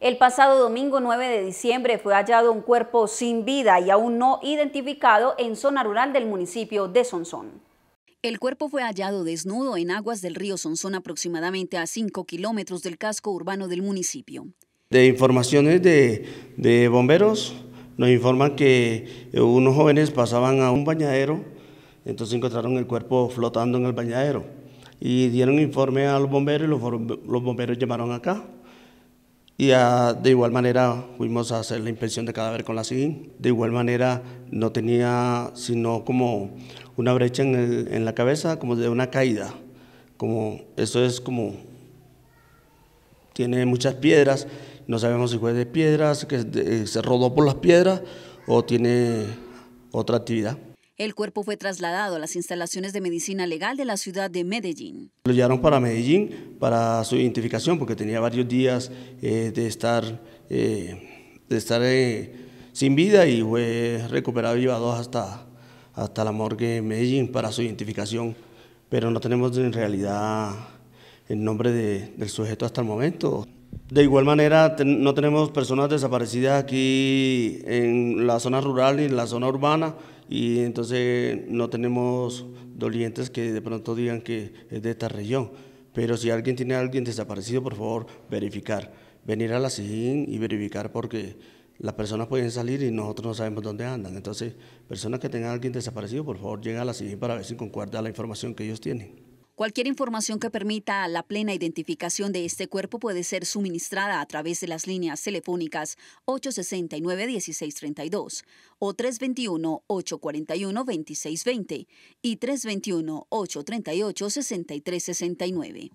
El pasado domingo 9 de diciembre fue hallado un cuerpo sin vida y aún no identificado en zona rural del municipio de Sonsón. El cuerpo fue hallado desnudo en aguas del río Sonsón aproximadamente a 5 kilómetros del casco urbano del municipio. De informaciones de, bomberos nos informan que eh, unos jóvenes pasaban a un bañadero, entonces encontraron el cuerpo flotando en el bañadero y dieron informe a los bomberos y los bomberos llamaron acá y ah, de igual manera fuimos a hacer la impresión de cadáver con la SIGIN. De igual manera no tenía sino como una brecha en, la cabeza, como de una caída. Como, eso es como, tiene muchas piedras, no sabemos si fue de piedras, que eh, se rodó por las piedras o tiene otra actividad. El cuerpo fue trasladado a las instalaciones de medicina legal de la ciudad de Medellín. Lo llevaron para Medellín para su identificación porque tenía varios días eh, de estar, eh, de estar eh, sin vida y fue recuperado y llevado hasta, hasta la morgue de Medellín para su identificación. Pero no tenemos en realidad el nombre del sujeto hasta el momento. De igual manera, no tenemos personas desaparecidas aquí en la zona rural y en la zona urbana y entonces no tenemos dolientes que de pronto digan que es de esta región. Pero si alguien tiene alguien desaparecido, por favor, verificar. Venir a la SIGIN y verificar porque las personas pueden salir y nosotros no sabemos dónde andan. Entonces, personas que tengan alguien desaparecido, por favor, lleguen a la SIGIN para ver si concuerda la información que ellos tienen. Cualquier información que permita la plena identificación de este cuerpo puede ser suministrada a través de las líneas telefónicas 869-1632 o 321-841-2620 y 321-838-6369.